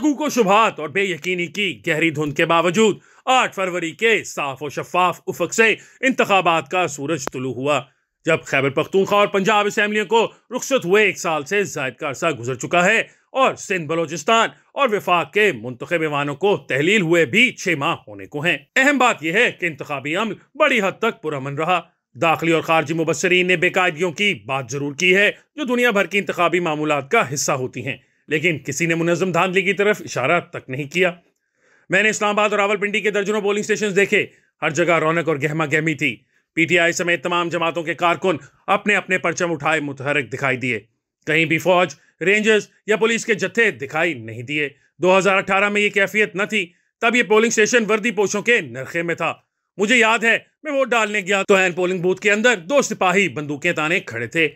गुफ्तगु को शुभात और बेयकीनी की गहरी धुंध के बावजूद 8 फरवरी के साफ और शफाफ उफक से इंतबात का सूरज तुलू हुआ जब खैबर पख्तूनख्वा और पंजाब असम्बलियों को रुखसत हुए एक साल से जायद का अरसा गुजर चुका है और सिंध बलोचिस्तान और विफाक के मुंतब ईवानों को तहलील हुए भी छह माह होने को हैं अहम बात यह है कि इंतबी अमल बड़ी हद तक पुरमन रहा दाखिली और खारजी मुबसरीन ने बेकायदियों की बात जरूर की है जो दुनिया भर की इंतबी मामूलत का हिस्सा होती हैं लेकिन किसी ने मुनजम धांधली की तरफ इशारा तक नहीं किया मैंने इस्लामाबाद और रावलपिंडी के दर्जनों पोलिंग स्टेशन देखे हर जगह रौनक और गहमा गहमी थी पीटीआई समेत तमाम जमातों के कारकुन अपने अपने परचम उठाए मुतहरक दिखाई दिए कहीं भी फौज रेंजर्स या पुलिस के जत्थे दिखाई नहीं दिए 2018 में ये कैफियत न थी तब ये पोलिंग स्टेशन वर्दी पोशों के नरखे में था मुझे याद है मैं वोट डालने गया तो एन पोलिंग बूथ के अंदर दो सिपाही बंदूकें ताने खड़े थे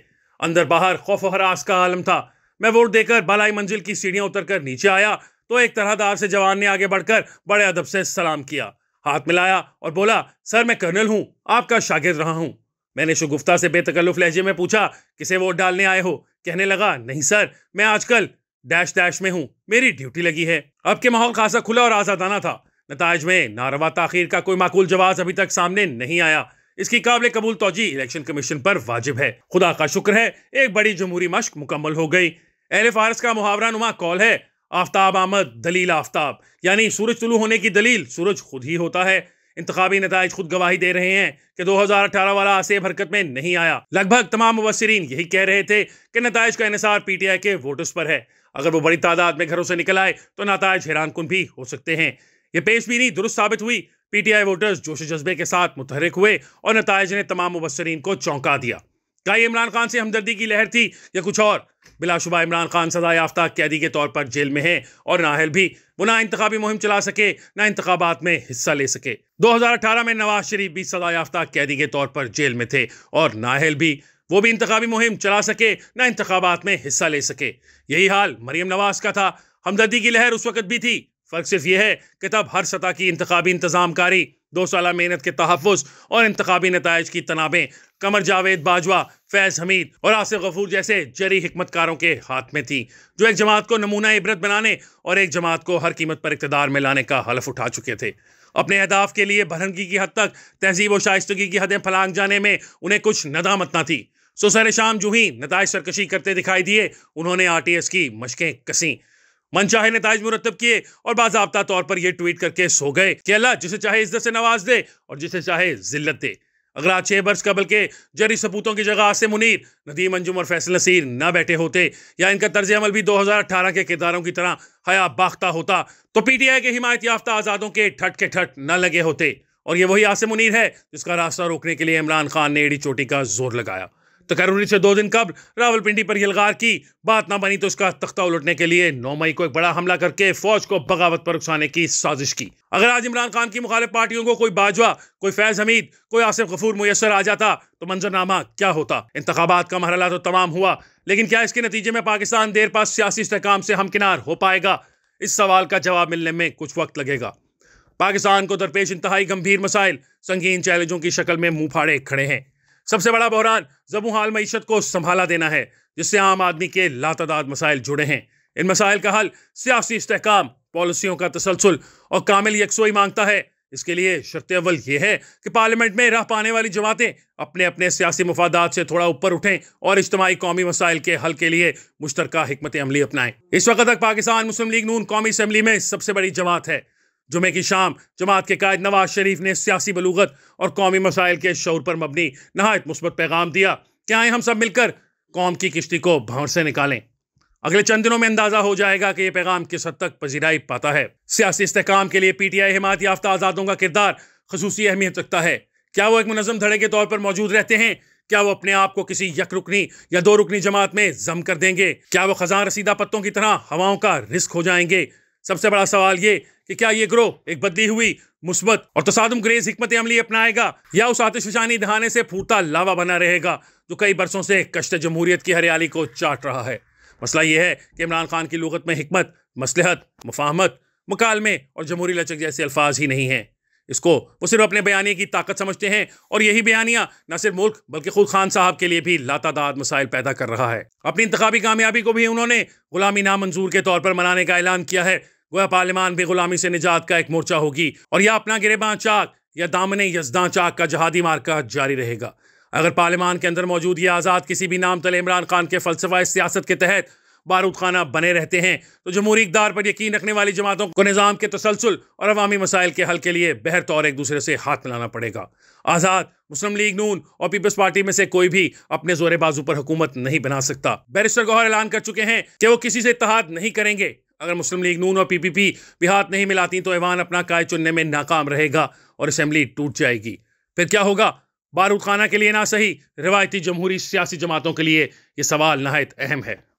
अंदर बाहर खौफ हरास का आलम था मैं वोट देकर भलाई मंजिल की सीढ़ियां उतरकर नीचे आया तो एक तरहदार से जवान ने आगे बढ़कर बड़े अदब से सलाम किया हाथ मिलाया और बोला सर मैं कर्नल हूं आपका शागिद रहा हूं मैंने शुगुफ्ता से बेतकल्लुफ लहजे में पूछा किसे वोट डालने आए हो कहने लगा नहीं सर मैं आजकल डैश डैश में हूँ मेरी ड्यूटी लगी है अब के माहौल खासा खुला और आज़ादाना था नतज में नारवा ताखिर का कोई माकूल जवाब अभी तक सामने नहीं आया इसकी काबिल कबूल तोजी इलेक्शन कमीशन पर वाजिब है खुदा का शुक्र है एक बड़ी जमहूरी मश्क मुकम्मल हो गई अहल फारस का मुहावरा नुमा कॉल है आफ्ताब आमद दलील आफ्ताब यानी सूरज तुलू होने की दलील सूरज खुद ही होता है इंतबी नतज खुद गवाही दे रहे हैं कि 2018 वाला आसेब हरकत में नहीं आया लगभग तमाम मुबसरीन यही कह रहे थे कि नतज का इसार पी टी आई के वोटर्स पर है अगर वो बड़ी तादाद में घरों से निकल आए तो नतज हैरान कन भी हो सकते हैं ये पेश भी नहीं दुरुस्त साबित हुई पीटीआई वोटर्स जोश जज्बे के साथ मुतहरक हुए और नतज ने तमाम मुबसरीन को चौंका दिया क्या इमरान खान से हमदर्दी की लहर थी या कुछ और बिलाशुबा इमरान खान सदा याफ्ता कैदी के तौर पर जेल में है और नाहल भी वो ना इंतबी मुहिम चला सके ना इंतबात में हिस्सा ले सके 2018 में नवाज शरीफ भी सदा याफ्ता कैदी के तौर पर जेल में थे और नाहल भी वो भी इंतबी मुहिम चला सके ना इंतबात में हिस्सा ले सके यही हाल मरीम नवाज का था हमदर्दी की लहर उस वक्त भी थी फ़र्क सिर्फ यह है कि तब हर सतह की इंतबी इंतज़ामकारी दो साल मेहनत के तहफ़ और इंतबी नतज की तनाबें कमर जावेद बाजवा फैज़ हमीद और आसिफ गफूर जैसे जरी हमतकारों के हाथ में थी जो एक जमात को नमूना इबरत बनाने और एक जमात को हर कीमत पर इकतदार में लाने का हलफ उठा चुके थे अपने अहदाफ के लिए भरनगी की हद तक तहजीब व शाइस्तगी की हदें फलांग जाने में उन्हें कुछ नदामत ना थी सुसर शाम जूही नतज सरकशी करते दिखाई दिए उन्होंने आर टी एस की मशकें कसीं मनचाहे नतज मुरतब किए और बाबा तौर पर यह ट्वीट करके सो गए कि अल्लाह जिसे चाहे इज्जत से नवाज दे और जिसे चाहे जिल्लत दे अगर आज छह बरस कबल के जरी सपूतों की जगह आसे मुनीर नदीम अंजुम और फैसल नसीर ना बैठे होते या इनका तर्ज अमल भी 2018 के किरदारों की तरह हया बाख्ता होता तो पीटीआई के हिमायत याफ्ता आज़ादों के ठट के ठट न लगे होते और ये वही आसे मुनीर है जिसका रास्ता रोकने के लिए इमरान खान ने एड़ी चोटी का जोर लगाया तकरूनी तो से दो दिन कबल रावलपिंडी पर यलगार की बात ना बनी तो उसका तख्ता उलटने के लिए नौ मई को एक बड़ा हमला करके फौज को बगावत पर उकसाने की साजिश की अगर आज इमरान खान की मुखालिफ पार्टियों को कोई बाजवा कोई फैज हमीद कोई आसिफ गफूर मुयसर आ जाता तो मंजरनामा क्या होता इंतबात का मरहला तो तमाम हुआ लेकिन क्या इसके नतीजे में पाकिस्तान देर पास सियासी इसकाम से हमकिनार हो पाएगा इस सवाल का जवाब मिलने में कुछ वक्त लगेगा पाकिस्तान को दरपेश इंतहाई गंभीर मसाइल संगीन चैलेंजों की शक्ल में मुंह फाड़े खड़े हैं सबसे बड़ा बहरान जबूहाल मीशत को संभाला देना है जिससे आम आदमी के लातदाद मसाइल जुड़े हैं इन मसाइल का हल सियासी इसकाम पॉलिसियों का तसलसल और कामिल यकसोई मांगता है इसके लिए शर्त अवल यह है कि पार्लियामेंट में रह पाने वाली जमातें अपने अपने सियासी मफादात से थोड़ा ऊपर उठें और इज्तमी कौमी मसाइल के हल के लिए मुश्तरक हमत अमली अपनाएं इस वक्त तक पाकिस्तान मुस्लिम लीग नून कौमी असम्बली में सबसे बड़ी जमात है जुमे की शाम जमात के कायद नवाज शरीफ ने सियासी बलूगत और कौमी मसाइल के शौर पर मबनी नहायत मुस्बत पैगाम दिया कि आए हम सब मिलकर कौम की किश्ती को भावर से निकालें अगले चंद दिनों में अंदाजा हो जाएगा कि यह पैगाम किस हद तक पजीराई पाता है सियासी इसकाम के लिए पी टी आई हिमात याफ्ता आज़ादों का किरदार खसूसी अहमियत रखता है क्या वो एक मुनजम धड़े के तौर पर मौजूद रहते हैं क्या वो अपने आप को किसी यक रुकनी या दो रुकनी जमात में जम कर देंगे क्या वो खजान रसीदा पत्तों की तरह हवाओं का रिस्क हो जाएंगे सबसे बड़ा सवाल ये कि क्या ये ग्रोह एक बदली हुई मुस्बत और तसादम ग्रेज हमत अमली अपनाएगा या उस आतिशानी दहाने से फूटता लावा बना रहेगा जो कई बरसों से कश्त जमहूरियत की हरियाली को चाट रहा है मसला यह है कि इमरान खान की लगत में हमत मसलहत मफाहमत मकालमे और जमहूरी लचक जैसे अल्फाज ही नहीं हैं इसको वो सिर्फ अपने बयानी की ताकत समझते हैं और यही बयानियाँ न सिर्फ मुल्क बल्कि खुद खान साहब के लिए भी लातादाद मसाइल पैदा कर रहा है अपनी इंतबी कामयाबी को भी उन्होंने गुलामी नामंजूर के तौर पर मनाने का ऐलान किया है वह पार्लियमान भी गुलामी से निजात का एक मोर्चा होगी और यह अपना गिरबाँ चाक या दामन यजदा चाक का जहादी मार्का जारी रहेगा अगर पार्लियमान के अंदर मौजूद ये आज़ाद किसी भी नाम तले इमरान खान के फलसफा सियासत के तहत बारूद खाना बने रहते हैं तो जमहूरी इकदार पर यकीन रखने वाली जमातों को निज़ाम के तसलसल और अवामी मसाइल के हल के लिए बहर तौर एक दूसरे से हाथ मिलाना पड़ेगा आज़ाद मुस्लिम लीग नून और पीपल्स पार्टी में से कोई भी अपने जोरे बाजू पर हुकूमत नहीं बना सकता बैरिस्टर गौहर ऐलान कर चुके हैं कि वो किसी से इतहाद नहीं करेंगे अगर मुस्लिम लीग नून और पीपीपी भी हाथ नहीं मिलाती तो ऐवान अपना काय चुनने में नाकाम रहेगा और असम्बली टूट जाएगी फिर क्या होगा बारूद खाना के लिए ना सही रिवायती जमहूरी सियासी जमातों के लिए ये सवाल नहायत अहम है